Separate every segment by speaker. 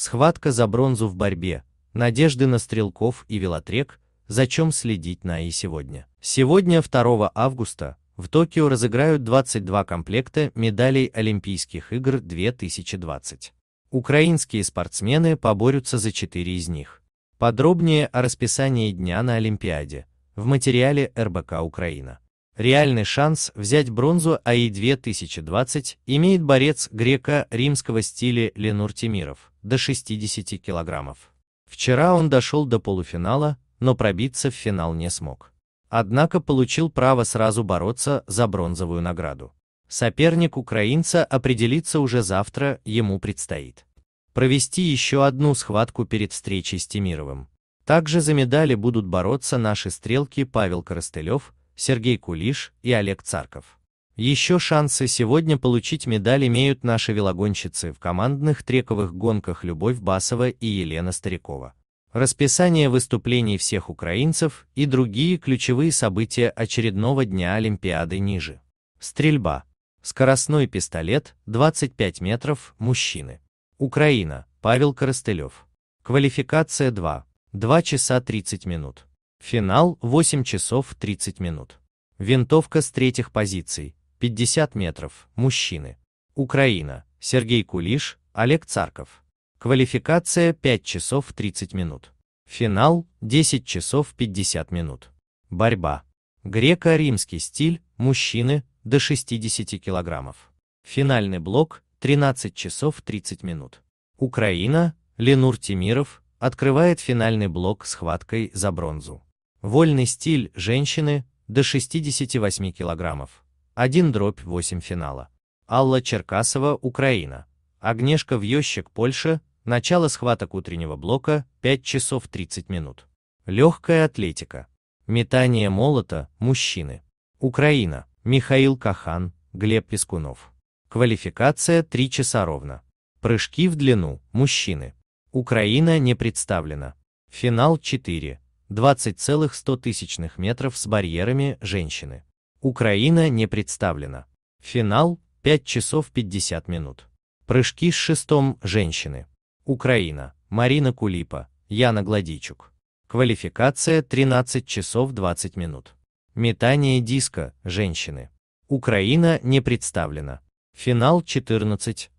Speaker 1: Схватка за бронзу в борьбе, надежды на стрелков и велотрек, зачем следить на и сегодня. Сегодня, 2 августа, в Токио разыграют 22 комплекта медалей Олимпийских игр 2020. Украинские спортсмены поборются за 4 из них. Подробнее о расписании дня на Олимпиаде в материале РБК Украина. Реальный шанс взять бронзу АИ 2020 имеет борец греко-римского стиля Ленур Тимиров до 60 килограммов. Вчера он дошел до полуфинала, но пробиться в финал не смог. Однако получил право сразу бороться за бронзовую награду. Соперник украинца определится уже завтра, ему предстоит провести еще одну схватку перед встречей с Тимировым. Также за медали будут бороться наши стрелки Павел Коростылев Сергей Кулиш и Олег Царков. Еще шансы сегодня получить медаль имеют наши велогонщицы в командных трековых гонках Любовь Басова и Елена Старикова. Расписание выступлений всех украинцев и другие ключевые события очередного дня Олимпиады ниже. Стрельба. Скоростной пистолет, 25 метров, мужчины. Украина, Павел Коростылев. Квалификация 2. 2 часа 30 минут. Финал 8 часов 30 минут. Винтовка с третьих позиций, 50 метров, мужчины. Украина, Сергей Кулиш, Олег Царков. Квалификация 5 часов 30 минут. Финал 10 часов 50 минут. Борьба. Греко-римский стиль, мужчины, до 60 килограммов. Финальный блок 13 часов 30 минут. Украина, Ленур Тимиров, открывает финальный блок схваткой за бронзу. Вольный стиль женщины до 68 килограммов. 1 дробь 8 финала. Алла Черкасова, Украина. Агнешка Вьющик, Польша. Начало схваток утреннего блока 5 часов 30 минут. Легкая атлетика. Метание молота, мужчины. Украина. Михаил Кахан, Глеб Пескунов. Квалификация 3 часа ровно. Прыжки в длину, мужчины. Украина не представлена. Финал 4, 20,100 метров с барьерами женщины. Украина не представлена. Финал 5 часов 50 минут. Прыжки с шестом женщины. Украина. Марина Кулипа, Яна Гладичук. Квалификация 13 часов 20 минут. Метание диска женщины. Украина не представлена. Финал 14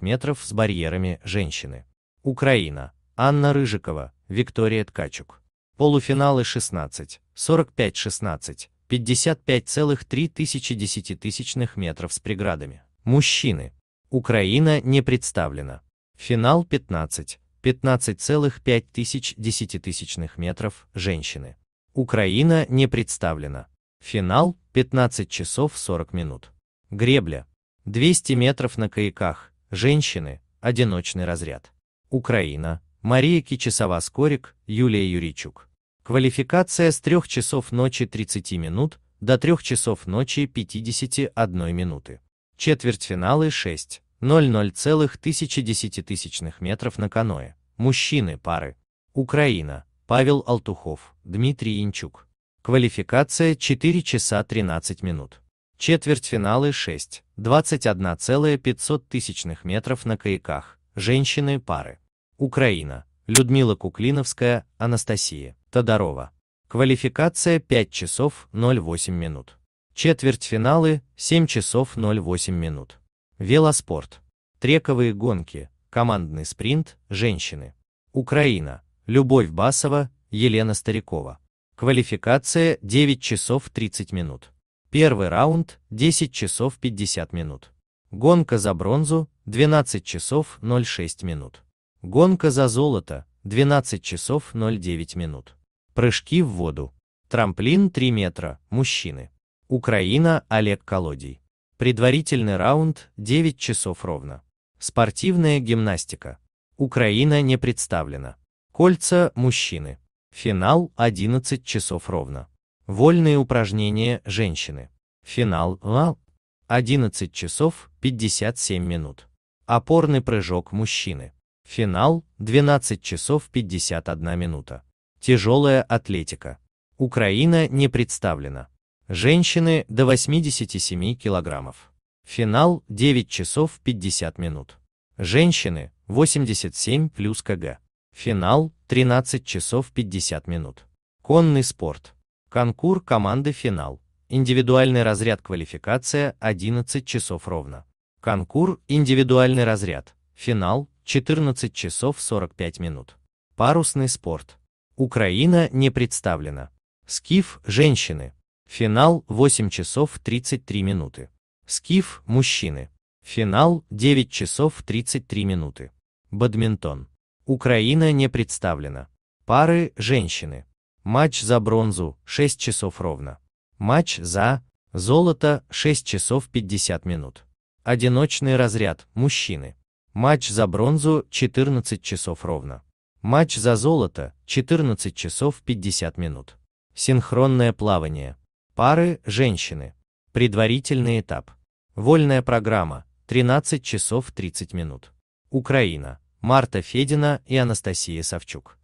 Speaker 1: метров с барьерами женщины. Украина. Анна Рыжикова, Виктория Ткачук. Полуфиналы 16, 45-16, 55,3 метров с преградами. Мужчины. Украина не представлена. Финал 15, 15,5 тысяч десятитысячных метров, женщины. Украина не представлена. Финал 15 часов 40 минут. Гребля. 200 метров на каяках, женщины, одиночный разряд. Украина Мария Кичесова-Скорик, Юлия Юричук. Квалификация с 3 часов ночи 30 минут до 3 часов ночи 51 минуты. Четвертьфиналы 6, 0,010 метров на каное, Мужчины пары. Украина. Павел Алтухов, Дмитрий Инчук. Квалификация 4 часа 13 минут. Четвертьфиналы 6, 21,500 метров на каяках. Женщины пары. Украина. Людмила Куклиновская, Анастасия. Тодорова. Квалификация 5 часов 08 минут. Четвертьфиналы 7 часов 08 минут. Велоспорт. Трековые гонки, командный спринт, женщины. Украина. Любовь Басова, Елена Старикова. Квалификация 9 часов 30 минут. Первый раунд 10 часов 50 минут. Гонка за бронзу 12 часов 06 минут. Гонка за золото, 12 часов 09 минут. Прыжки в воду. Трамплин 3 метра, мужчины. Украина, Олег Колодий. Предварительный раунд, 9 часов ровно. Спортивная гимнастика. Украина не представлена. Кольца, мужчины. Финал, 11 часов ровно. Вольные упражнения, женщины. Финал, 11 часов 57 минут. Опорный прыжок, мужчины. Финал 12 часов 51 минута. Тяжелая атлетика. Украина не представлена. Женщины до 87 килограммов. Финал 9 часов 50 минут. Женщины 87 плюс кг. Финал 13 часов 50 минут. Конный спорт. Конкур команды финал. Индивидуальный разряд квалификация 11 часов ровно. Конкур индивидуальный разряд. Финал 14 часов 45 минут. Парусный спорт. Украина не представлена. Скиф – женщины. Финал – 8 часов 33 минуты. Скиф – мужчины. Финал – 9 часов 33 минуты. Бадминтон. Украина не представлена. Пары – женщины. Матч за бронзу – 6 часов ровно. Матч за золото – 6 часов 50 минут. Одиночный разряд – мужчины. Матч за бронзу 14 часов ровно. Матч за золото 14 часов 50 минут. Синхронное плавание. Пары женщины. Предварительный этап. Вольная программа 13 часов 30 минут. Украина. Марта Федина и Анастасия Савчук.